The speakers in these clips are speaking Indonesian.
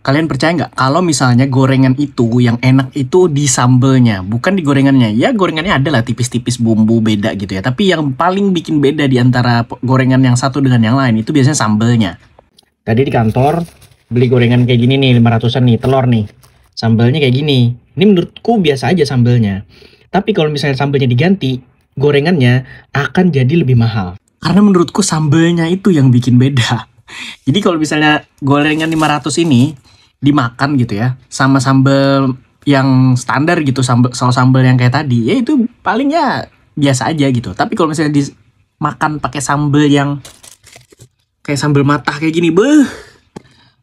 Kalian percaya nggak kalau misalnya gorengan itu yang enak itu di sambelnya, bukan di gorengannya. Ya gorengannya adalah tipis-tipis bumbu beda gitu ya. Tapi yang paling bikin beda di antara gorengan yang satu dengan yang lain itu biasanya sambelnya. Tadi di kantor beli gorengan kayak gini nih 500-an nih telur nih. Sambelnya kayak gini. Ini menurutku biasa aja sambelnya. Tapi kalau misalnya sambelnya diganti, gorengannya akan jadi lebih mahal. Karena menurutku sambelnya itu yang bikin beda jadi kalau misalnya gorengan 500 ini dimakan gitu ya sama sambal yang standar gitu sambal saus sambal yang kayak tadi ya itu paling ya biasa aja gitu tapi kalau misalnya dimakan pakai sambal yang kayak sambal matah kayak gini beh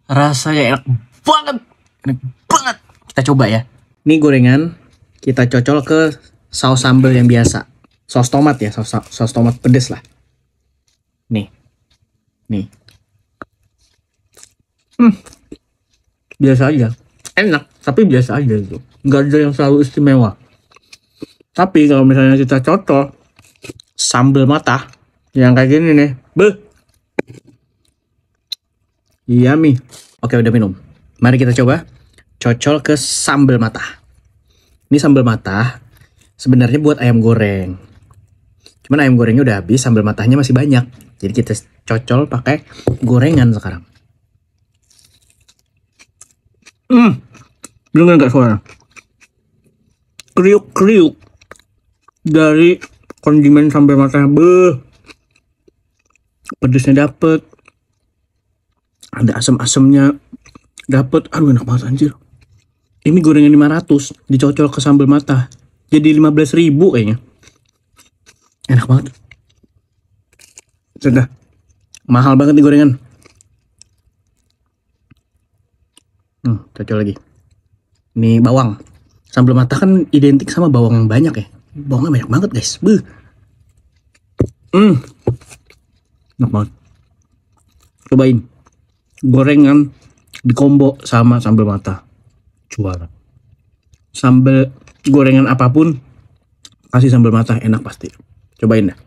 rasanya enak banget enak banget kita coba ya ini gorengan kita cocol ke saus sambal yang biasa saus tomat ya saus, saus tomat pedes lah nih nih hmm, biasa aja enak tapi biasa aja itu nggak ada yang selalu istimewa tapi kalau misalnya kita cocol sambal mata yang kayak gini nih beh yummy iya, oke udah minum mari kita coba cocol ke sambal mata ini sambal mata sebenarnya buat ayam goreng cuman ayam gorengnya udah habis sambal matahnya masih banyak jadi kita cocol pakai gorengan sekarang Hmm, dengar nggak suara? Kriuk-kriuk dari kondimen sampai mata beh. Pedesnya dapet. Ada asam-asamnya dapet. Aduh enak banget anjir. Ini gorengan 500 dicocol ke sambal mata. Jadi 15 ribu kayaknya. Enak banget. Sudah. Mahal banget nih gorengan. Hmm, cocok lagi. Ini bawang. Sambal mata kan identik sama bawang yang banyak ya. Bawangnya banyak banget guys. Beuh. Hmm. Enak banget. Cobain. Gorengan dikombo sama sambal mata. Juara. Sambal gorengan apapun kasih sambal mata enak pasti. Cobain dah.